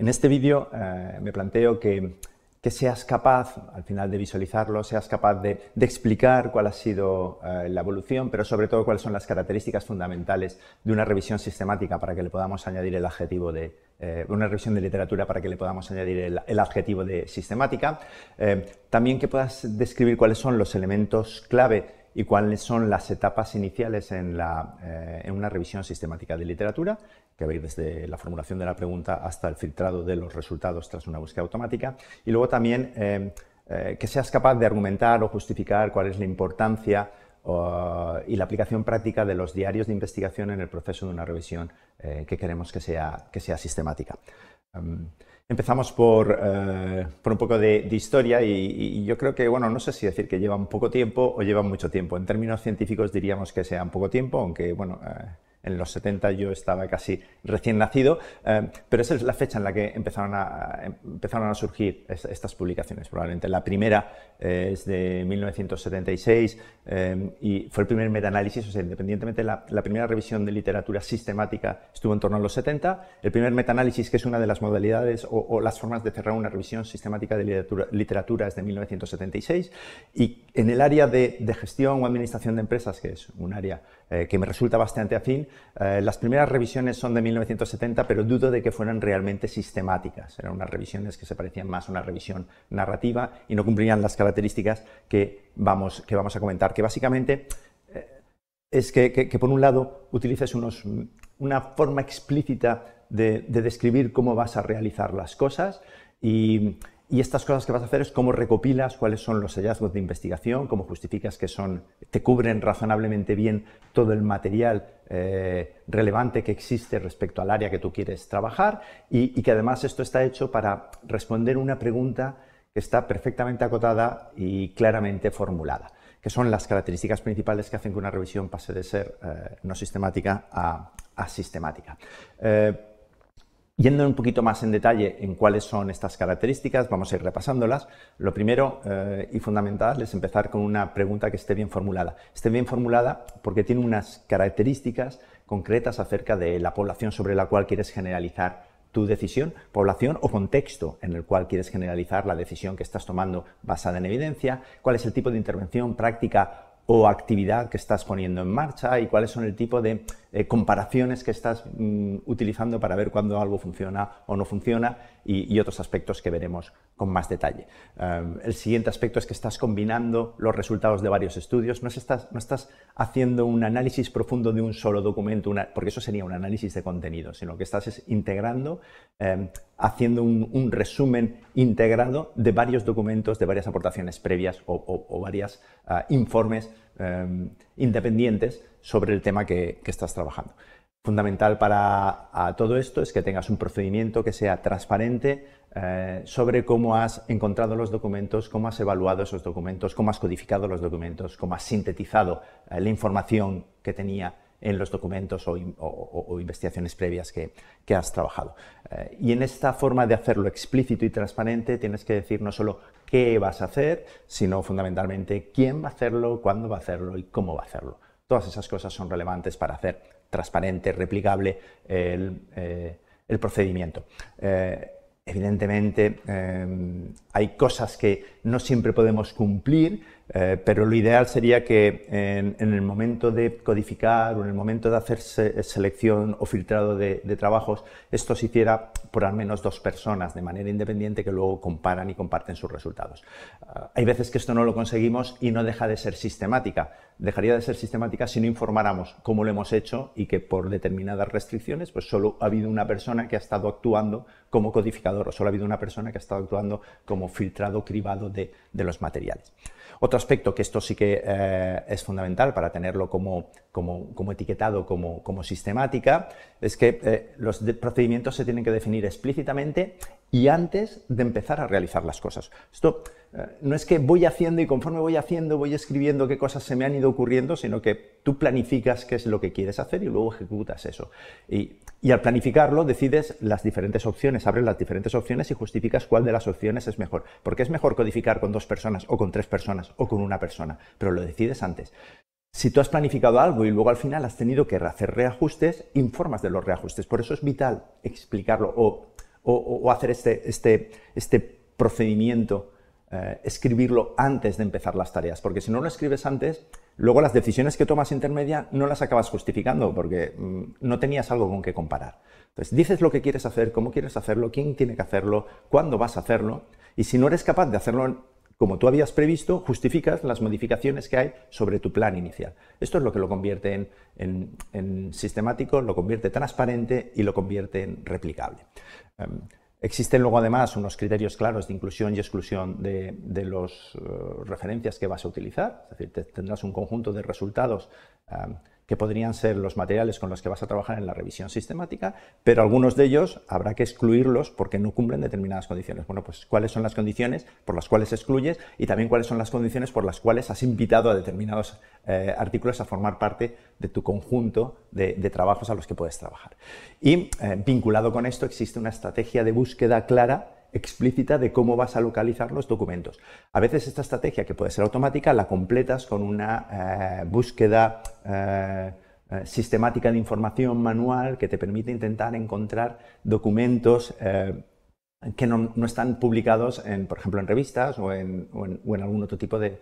En este vídeo eh, me planteo que, seas capaz, al final de visualizarlo, seas capaz de, explicar cuál ha sido eh, la evolución, pero sobre todo cuáles son las características fundamentales de una revisión sistemática para que le podamos añadir el adjetivo de, eh, una revisión de literatura para que le podamos añadir el adjetivo de sistemática. también que puedas describir cuáles son los elementos clave y cuáles son las etapas iniciales en, eh, una revisión sistemática de literatura, que ir desde la formulación de la pregunta hasta el filtrado de los resultados tras una búsqueda automática, y luego también eh, eh, que seas capaz de argumentar o justificar cuál es la importancia y la aplicación práctica de los diarios de investigación en el proceso de una revisión que queremos que sea, que sea sistemática. Em, Empezamos por, eh, por, un poco de, historia y, yo creo que, bueno, no sé si decir que un poco tiempo o lleva mucho tiempo. En términos científicos diríamos que un poco tiempo, aunque, bueno, eh, en los 70 yo estaba casi recién nacido, eh, pero esa es la fecha en la que empezaron a, empezaron a surgir estas publicaciones, probablemente. La primera eh, es de 1976 eh, y fue el primer metaanálisis, o sea, independientemente, la, primera revisión de literatura sistemática estuvo en torno a los 70, el primer metaanálisis, que es una de las modalidades o, las formas de cerrar una revisión sistemática de literatura, es de 1976, y en el área de, de gestión o administración de empresas, que es un área eh, que me resulta bastante afín. Eh, las primeras revisiones son de 1970, pero dudo de que fueran realmente sistemáticas. Eran unas revisiones que se parecían más a una revisión narrativa y no cumplían las características que vamos, que vamos a comentar, que básicamente eh, es que, por un lado utilices unos, una forma explícita de, de describir cómo vas a realizar las cosas y y estas cosas que vas a hacer es cómo recopilas cuáles son los hallazgos de investigación, cómo justificas que son, te cubren razonablemente bien todo el material eh, relevante que existe respecto al área que tú quieres trabajar y, que además esto está hecho para responder una pregunta que está perfectamente acotada y claramente formulada, que son las características principales que hacen que una revisión pase de ser eh, no sistemática a, sistemática. Eh, Yendo un poquito más en detalle en cuáles son estas características, vamos a ir repasándolas. Lo primero eh, y fundamental es empezar con una pregunta que esté bien formulada. Esté bien formulada porque tiene unas características concretas acerca de la población sobre la cual quieres generalizar tu decisión, población o contexto en el cual quieres generalizar la decisión que estás tomando basada en evidencia, cuál es el tipo de intervención, práctica o actividad que estás poniendo en marcha y cuáles son el tipo de eh, comparaciones que estás mm, utilizando para ver cuándo algo funciona o no funciona y, otros aspectos que veremos con más detalle. Em, el siguiente aspecto es que estás combinando los resultados de varios estudios, no, estás, haciendo un análisis profundo de un solo documento, porque eso sería un análisis de contenido, sino que estás integrando, em, haciendo un, resumen integrado de varios documentos, de varias aportaciones previas o, varios ah, informes Em, independientes sobre el tema que, estás trabajando. Fundamental para todo esto es que tengas un procedimiento que sea transparente eh, sobre cómo has encontrado los documentos, cómo has evaluado esos documentos, cómo has codificado los documentos, cómo has sintetizado eh, la información que tenía en los documentos o, investigaciones previas que, has trabajado. Eh, y en esta forma de hacerlo explícito y transparente, tienes que decir no solo qué vas a hacer, sino fundamentalmente quién va a hacerlo, cuándo va a hacerlo y cómo va a hacerlo. Todas esas cosas son relevantes para hacer transparente, replicable el, eh, procedimiento. Eh, evidentemente, eh, hay cosas que no siempre podemos cumplir eh, pero lo ideal sería que en, el momento de codificar o en el momento de hacer selección o filtrado de, trabajos, esto se hiciera por al menos dos personas de manera independiente que luego comparan y comparten sus resultados. Ah, hay veces que esto no lo conseguimos y no deja de ser sistemática. Dejaría de ser sistemática si no informáramos cómo lo hemos hecho y que por determinadas restricciones, pues solo ha habido una persona que ha estado actuando como codificador o solo ha habido una persona que ha estado actuando como filtrado cribado de, los materiales aspecto, que esto sí que eh, es fundamental para tenerlo como, como, etiquetado, como, como sistemática, es que eh, los procedimientos se tienen que definir explícitamente y antes de empezar a realizar las cosas. Esto eh, no es que voy haciendo y conforme voy haciendo voy escribiendo qué cosas se me han ido ocurriendo, sino que tú planificas qué es lo que quieres hacer y luego ejecutas eso. Y, y al planificarlo decides las diferentes opciones, abres las diferentes opciones y justificas cuál de las opciones es mejor. Porque es mejor codificar con dos personas o con tres personas o con una persona, pero lo decides antes. Si tú has planificado algo y luego al final has tenido que hacer reajustes, informas de los reajustes. Por eso es vital explicarlo o, hacer este, este, este procedimiento, eh, escribirlo antes de empezar las tareas, porque si no lo escribes antes, luego las decisiones que tomas intermedia no las acabas justificando porque mm, no tenías algo con que comparar. Entonces, dices lo que quieres hacer, cómo quieres hacerlo, quién tiene que hacerlo, cuándo vas a hacerlo, y si no eres capaz de hacerlo como tú habías previsto, justificas las modificaciones que hay sobre tu plan inicial. Esto es lo que lo convierte en, sistemático, lo convierte transparente y lo convierte en replicable. Em, existen luego además unos criterios claros de inclusión y exclusión de, las eh, referencias que vas a utilizar, es decir, tendrás un conjunto de resultados em, que podrían ser los materiales con los que vas a trabajar en la revisión sistemática, pero algunos de ellos habrá que excluirlos porque no cumplen determinadas condiciones. Bueno, pues cuáles son las condiciones por las cuales excluyes y también cuáles son las condiciones por las cuales has invitado a determinados eh, artículos a formar parte de tu conjunto de, trabajos a los que puedes trabajar. Y eh, vinculado con esto existe una estrategia de búsqueda clara explícita de cómo vas a localizar los documentos. A veces esta estrategia, que puede ser automática, la completas con una eh, búsqueda eh, eh, sistemática de información manual que te permite intentar encontrar documentos que no, están publicados, en, por ejemplo, en revistas o en, algún otro tipo de,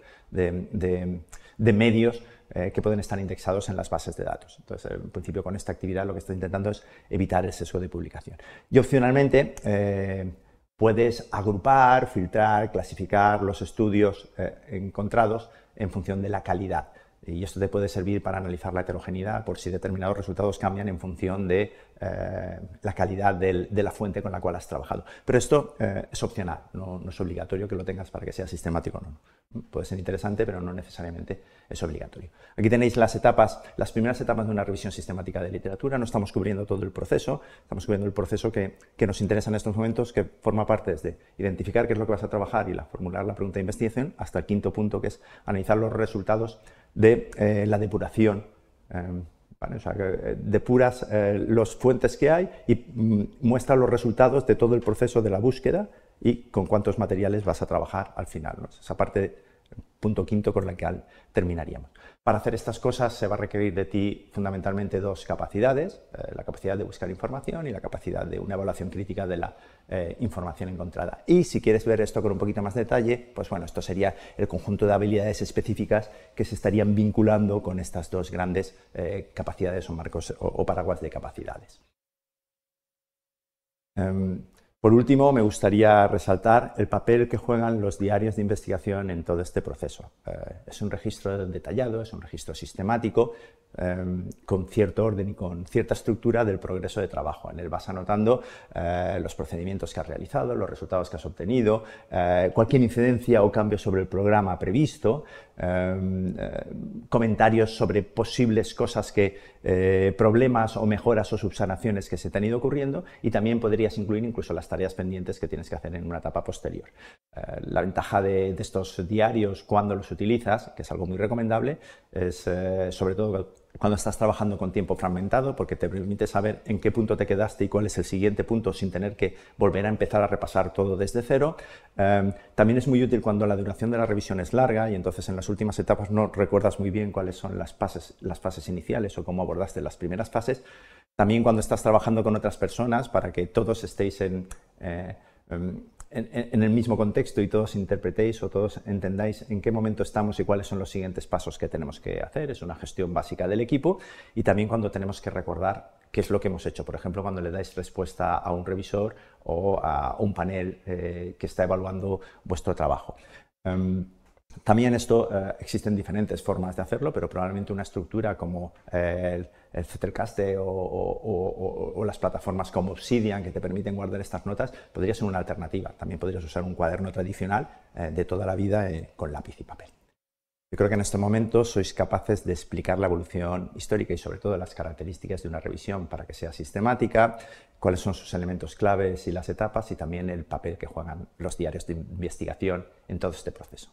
medios que pueden estar indexados en las bases de datos. Entonces, en principio, con esta actividad lo que estoy intentando es evitar el sesgo de publicación. Y opcionalmente, puedes agrupar, filtrar, clasificar los estudios eh, encontrados en función de la calidad. Y esto te puede servir para analizar la heterogeneidad por si determinados resultados cambian en función de eh, la calidad de la fuente con la cual has trabajado. Pero esto eh, es opcional, no, es obligatorio que lo tengas para que sea sistemático o no. Puede ser interesante, pero no necesariamente es obligatorio. Aquí tenéis las etapas, las primeras etapas de una revisión sistemática de literatura. No estamos cubriendo todo el proceso, estamos cubriendo el proceso que, nos interesa en estos momentos, que forma parte desde identificar qué es lo que vas a trabajar y la, formular la pregunta de investigación, hasta el quinto punto, que es analizar los resultados de eh, la depuración o sea, eh, depuras eh, las fuentes que hay y mm, muestra los resultados de todo el proceso de la búsqueda y con cuántos materiales vas a trabajar al final. Esa parte, punto quinto, con la que terminaríamos. Para hacer estas cosas se va a requerir de ti fundamentalmente dos capacidades, eh, la capacidad de buscar información y la capacidad de una evaluación crítica de la eh, información encontrada. Y si quieres ver esto con un poquito más de detalle, pues bueno, esto sería el conjunto de habilidades específicas que se estarían vinculando con estas dos grandes eh, capacidades o marcos o, paraguas de capacidades. Em, por último, me gustaría resaltar el papel que juegan los diarios de investigación en todo este proceso. Eh, es un registro detallado, es un registro sistemático, Em, con cierto orden y con cierta estructura del progreso de trabajo. En él vas anotando eh, los procedimientos que has realizado, los resultados que has obtenido, eh, cualquier incidencia o cambio sobre el programa previsto, em, eh, comentarios sobre posibles cosas que, problemas o mejoras o subsanaciones que se te han ido ocurriendo y también podrías incluir incluso las tareas pendientes que tienes que hacer en una etapa posterior. la ventaja de, de, estos diarios cuando los utilizas, que es algo muy recomendable, es sobre todo que cuando estás trabajando con tiempo fragmentado, porque te permite saber en qué punto te quedaste y cuál es el siguiente punto sin tener que volver a empezar a repasar todo desde cero. Em, también es muy útil cuando la duración de la revisión es larga y entonces en las últimas etapas no recuerdas muy bien cuáles son las fases, las fases iniciales o cómo abordaste las primeras fases. También cuando estás trabajando con otras personas para que todos estéis en eh, em, en, el mismo contexto y todos interpretéis o todos entendáis en qué momento estamos y cuáles son los siguientes pasos que tenemos que hacer. Es una gestión básica del equipo y también cuando tenemos que recordar qué es lo que hemos hecho. Por ejemplo, cuando le dais respuesta a un revisor o a un panel eh, que está evaluando vuestro trabajo. Em, también esto eh, existen diferentes formas de hacerlo, pero probablemente una estructura como eh, el, el o, las plataformas como Obsidian que te permiten guardar estas notas podría ser una alternativa. También podrías usar un cuaderno tradicional eh, de toda la vida con lápiz y papel. Yo creo que en este momento sois capaces de explicar la evolución histórica y sobre todo las características de una revisión para que sea sistemática, cuáles son sus elementos claves y las etapas y también el papel que juegan los diarios de investigación en todo este proceso.